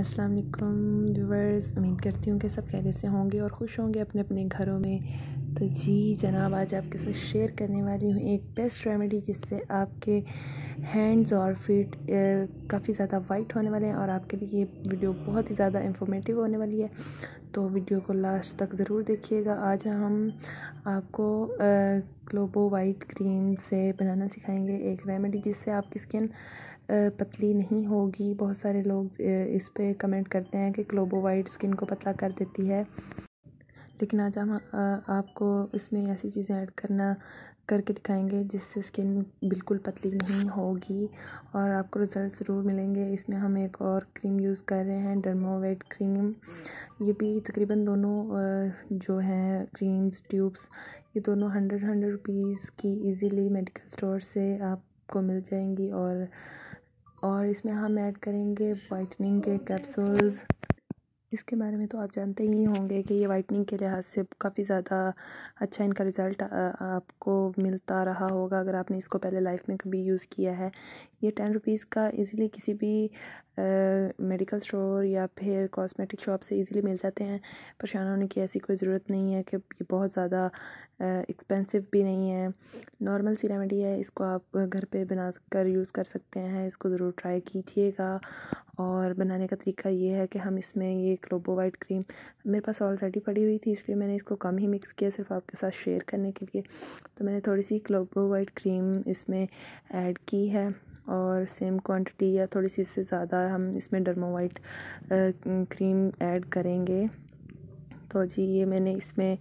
अस्सलाम व्यूवर्स उम्मीद करती हूँ कि सब खैरियत से होंगे और खुश होंगे अपने अपने घरों में तो जी जनाब आज आपके साथ शेयर करने वाली हूँ एक बेस्ट रेमेडी जिससे आपके हैंड्स और फीट काफ़ी ज़्यादा वाइट होने वाले हैं और आपके लिए ये वीडियो बहुत ही ज़्यादा इंफॉर्मेटिव होने वाली है तो वीडियो को लास्ट तक ज़रूर देखिएगा आज हम आपको ग्लोबो वाइट क्रीम से बनाना सिखाएंगे एक रेमेडी जिससे आपकी स्किन पतली नहीं होगी बहुत सारे लोग इस पर कमेंट करते हैं कि ग्लोबो वाइट स्किन को पतला कर देती है लेकिन आज हम आपको इसमें ऐसी चीज़ें ऐड करना करके दिखाएंगे जिससे स्किन बिल्कुल पतली नहीं होगी और आपको रिजल्ट ज़रूर मिलेंगे इसमें हम एक और क्रीम यूज़ कर रहे हैं डर्मोवेट क्रीम ये भी तकरीबन दोनों जो हैं क्रीम्स ट्यूब्स ये दोनों हंड्रेड हंड्रेड रुपीज़ की इजीली मेडिकल स्टोर से आपको मिल जाएंगी और और इसमें हम ऐड करेंगे वाइटनिंग के कैप्सूल्स इसके बारे में तो आप जानते ही होंगे कि ये वाइटनिंग के लिहाज से काफ़ी ज़्यादा अच्छा इनका रिज़ल्ट आपको मिलता रहा होगा अगर आपने इसको पहले लाइफ में कभी यूज़ किया है ये टेन रुपीज़ का इजीली किसी भी मेडिकल स्टोर या फिर कॉस्मेटिक शॉप से इजीली मिल जाते हैं परेशान होने की ऐसी कोई ज़रूरत नहीं है कि ये बहुत ज़्यादा एक्सपेंसिव भी नहीं है नॉर्मल सी रेमेडी है इसको आप घर पर बना कर यूज़ कर सकते हैं इसको ज़रूर ट्राई कीजिएगा और बनाने का तरीका ये है कि हम इसमें ये क्लोबो वाइट क्रीम मेरे पास ऑलरेडी पड़ी हुई थी इसलिए मैंने इसको कम ही मिक्स किया सिर्फ आपके साथ शेयर करने के लिए तो मैंने थोड़ी सी क्लोबो वाइट क्रीम इसमें ऐड की है और सेम क्वांटिटी या थोड़ी सी इससे ज़्यादा हम इसमें डर्मो वाइट क्रीम ऐड करेंगे तो जी ये मैंने इसमें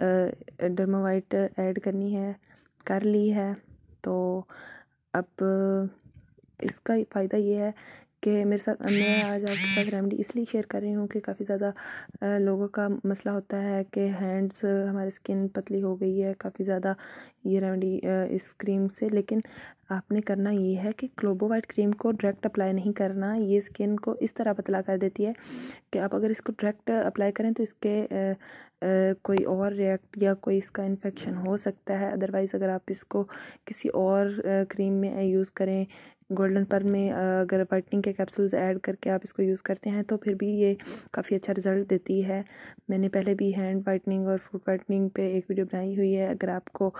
डर्मो वाइट ऐड करनी है कर ली है तो अब इसका फ़ायदा ये है कि मेरे साथ मैं आज आपके साथ रेमडी इसलिए शेयर कर रही हूँ कि काफ़ी ज़्यादा लोगों का मसला होता है कि हैंड्स हमारी स्किन पतली हो गई है काफ़ी ज़्यादा ये रेमडी इस क्रीम से लेकिन आपने करना ये है कि ग्लोबो वाइट क्रीम को डायरेक्ट अप्लाई नहीं करना ये स्किन को इस तरह पतला कर देती है कि आप अगर इसको डायरेक्ट अप्लाई करें तो इसके आ, आ, कोई और रिएक्ट या कोई इसका इन्फेक्शन हो सकता है अदरवाइज़ अगर आप इसको किसी और आ, क्रीम में यूज़ करें गोल्डन पर में अगर वाइटनिंग के कैप्सूल्स ऐड करके आप इसको यूज़ करते हैं तो फिर भी ये काफ़ी अच्छा रिज़ल्ट देती है मैंने पहले भी हैंड वाइटनिंग और फूड वाइटनिंग पे एक वीडियो बनाई हुई है अगर आपको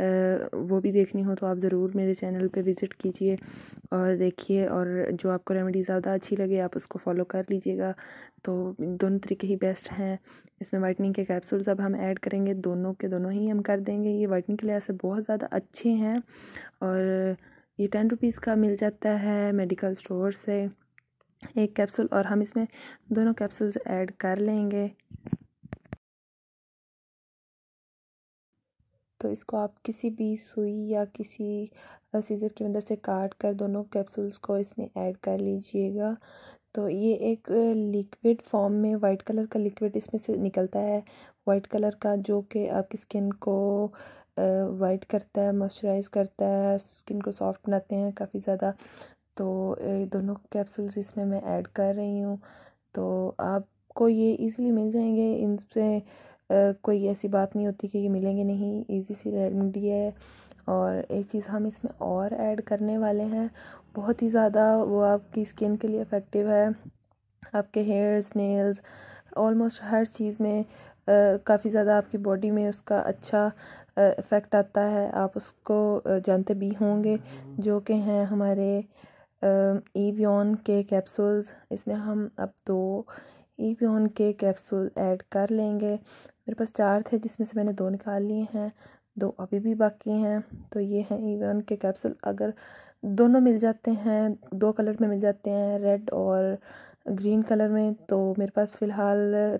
वो भी देखनी हो तो आप ज़रूर मेरे चैनल पे विज़िट कीजिए और देखिए और जो आपको रेमेडी ज़्यादा अच्छी लगे आप उसको फॉलो कर लीजिएगा तो दोनों तरीके ही बेस्ट हैं इसमें वाइटनिंग के कैप्सूल्स अब हम ऐड करेंगे दोनों के दोनों ही हम कर देंगे ये वाइटनिंग के लिहाज से बहुत ज़्यादा अच्छे हैं और ये टेन रुपीज़ का मिल जाता है मेडिकल स्टोर से एक कैप्सूल और हम इसमें दोनों कैप्सूल्स ऐड कर लेंगे तो इसको आप किसी भी सुई या किसी सीज़र की मदद से काट कर दोनों कैप्सूल्स को इसमें ऐड कर लीजिएगा तो ये एक लिक्विड फॉर्म में वाइट कलर का लिक्विड इसमें से निकलता है वाइट कलर का जो कि आपकी स्किन को वाइट करता है मॉइस्चराइज़ करता है स्किन को सॉफ्ट बनाते हैं काफ़ी ज़्यादा तो दोनों कैप्सूल्स इसमें मैं ऐड कर रही हूँ तो आपको ये इजीली मिल जाएंगे इनसे कोई ऐसी बात नहीं होती कि ये मिलेंगे नहीं ईज़ी सी रेमडी है और एक चीज़ हम इसमें और ऐड करने वाले हैं बहुत ही ज़्यादा वो आपकी स्किन के लिए इफ़ेक्टिव है आपके हेयर्स नेल्स ऑलमोस्ट हर चीज़ में काफ़ी ज़्यादा आपकी बॉडी में उसका अच्छा इफ़ेक्ट आता है आप उसको जानते भी होंगे जो कि हैं हमारे ईवियन के कैप्सूल्स इसमें हम अब दो ईवियन के कैप्सूल ऐड कर लेंगे मेरे पास चार थे जिसमें से मैंने दो निकाल लिए हैं दो अभी भी बाकी हैं तो ये हैं इवन के कैप्सूल अगर दोनों मिल जाते हैं दो कलर में मिल जाते हैं रेड और ग्रीन कलर में तो मेरे पास फ़िलहाल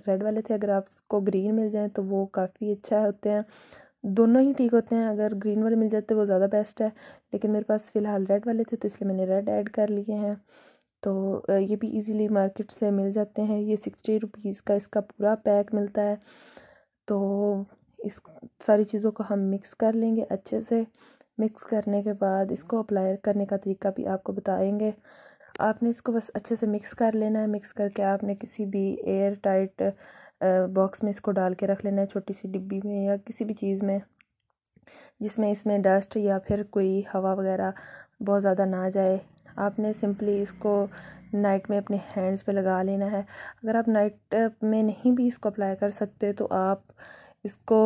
रेड वाले थे अगर आपको ग्रीन मिल जाए तो वो काफ़ी अच्छा होते हैं दोनों ही ठीक होते हैं अगर ग्रीन वाले मिल जाते वो ज़्यादा बेस्ट है लेकिन मेरे पास फ़िलहाल रेड वाले थे तो इसलिए मैंने रेड ऐड कर लिए हैं तो ये भी इजीली मार्केट से मिल जाते हैं ये सिक्सटी रुपीज़ का इसका पूरा पैक मिलता है तो इस सारी चीज़ों को हम मिक्स कर लेंगे अच्छे से मिक्स करने के बाद इसको अप्लाई करने का तरीका भी आपको बताएंगे आपने इसको बस अच्छे से मिक्स कर लेना है मिक्स करके आपने किसी भी एयर टाइट बॉक्स में इसको डाल के रख लेना है छोटी सी डिब्बी में या किसी भी चीज़ में जिसमें इसमें डस्ट या फिर कोई हवा वगैरह बहुत ज़्यादा ना जाए आपने सिंपली इसको नाइट में अपने हैंड्स पे लगा लेना है अगर आप नाइट में नहीं भी इसको अप्लाई कर सकते तो आप इसको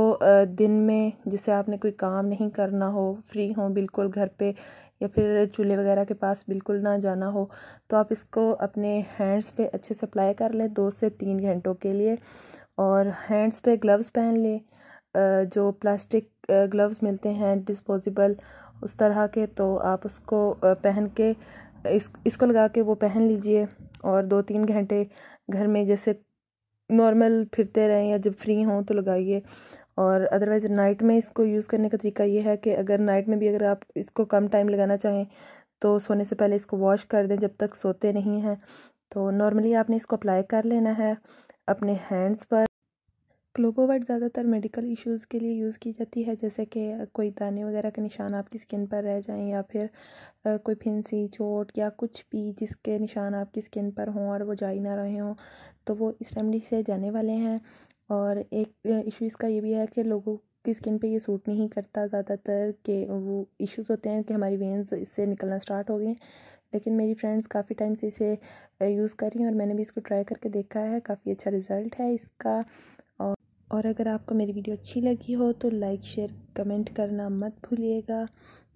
दिन में जैसे आपने कोई काम नहीं करना हो फ्री हो बिल्कुल घर पे या फिर चूल्हे वगैरह के पास बिल्कुल ना जाना हो तो आप इसको अपने हैंड्स पे अच्छे से अप्लाई कर लें दो से तीन घंटों के लिए और हैंड्स पे ग्लव्स पहन लें जो प्लास्टिक ग्लव्स मिलते हैं डिस्पोजेबल उस तरह के तो आप उसको पहन के इस इसको लगा के वो पहन लीजिए और दो तीन घंटे घर में जैसे नॉर्मल फिरते रहें या जब फ्री हों तो लगाइए और अदरवाइज़ नाइट में इसको यूज़ करने का तरीका ये है कि अगर नाइट में भी अगर आप इसको कम टाइम लगाना चाहें तो सोने से पहले इसको वॉश कर दें जब तक सोते नहीं हैं तो नॉर्मली आपने इसको अप्लाई कर लेना है अपने हैंड्स पर ग्लोबोवर्ट ज़्यादातर मेडिकल इश्यूज़ के लिए यूज़ की जाती है जैसे कि कोई दाने वगैरह के निशान आपकी स्किन पर रह जाएं या फिर कोई फिंसी चोट या कुछ भी जिसके निशान आपकी स्किन पर हों और वो जा ही ना रहे हों तो वो इस रेमडी से जाने वाले हैं और एक इशू इसका ये भी है कि लोगों की स्किन पे ये सूट नहीं करता ज़्यादातर के वो इश्यूज़ होते हैं कि हमारी वेंस इससे निकलना स्टार्ट हो गई लेकिन मेरी फ्रेंड्स काफ़ी टाइम से इसे यूज़ कर रही हैं और मैंने भी इसको ट्राई करके देखा है काफ़ी अच्छा रिज़ल्ट है इसका और अगर आपको मेरी वीडियो अच्छी लगी हो तो लाइक शेयर कमेंट करना मत भूलिएगा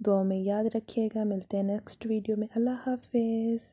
दुआ में याद रखिएगा मिलते हैं नेक्स्ट वीडियो में अल्लाह हाफिज़